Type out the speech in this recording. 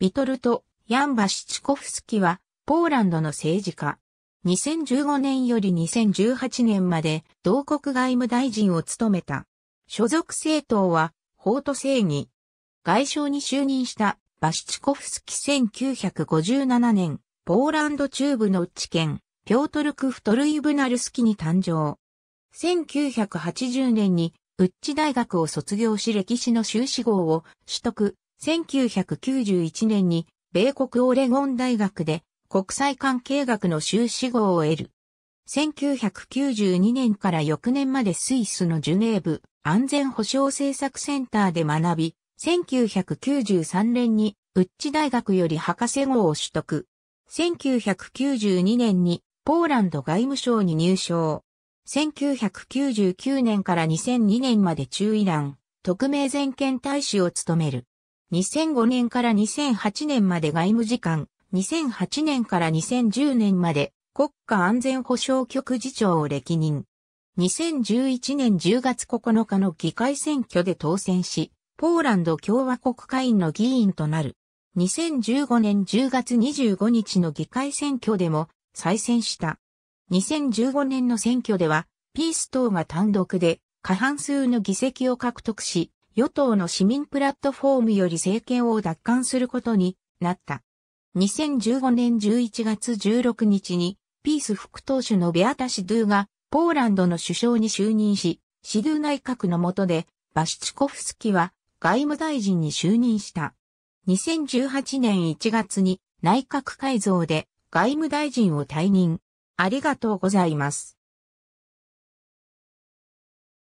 ビトルト・ヤンバシチコフスキは、ポーランドの政治家。2015年より2018年まで、同国外務大臣を務めた。所属政党は、法と正義。外相に就任したバシチコフスキ1957年、ポーランド中部の地県、ピョートルク・フトルイブナルスキに誕生。1980年に、ウッチ大学を卒業し歴史の修士号を取得、1991年に米国オレゴン大学で国際関係学の修士号を得る。1992年から翌年までスイスのジュネーブ安全保障政策センターで学び、1993年にウッチ大学より博士号を取得。1992年にポーランド外務省に入省。1999年から2002年まで中イラン特命全権大使を務める。2005年から2008年まで外務次官、2008年から2010年まで国家安全保障局次長を歴任。2011年10月9日の議会選挙で当選し、ポーランド共和国会員の議員となる。2015年10月25日の議会選挙でも再選した。2015年の選挙では、ピース党が単独で過半数の議席を獲得し、与党の市民プラットフォームより政権を奪還することになった。2015年11月16日に、ピース副党首のベアタ・シドゥが、ポーランドの首相に就任し、シドゥ内閣の下で、バシチコフスキは外務大臣に就任した。2018年1月に内閣改造で外務大臣を退任。ありがとうございます。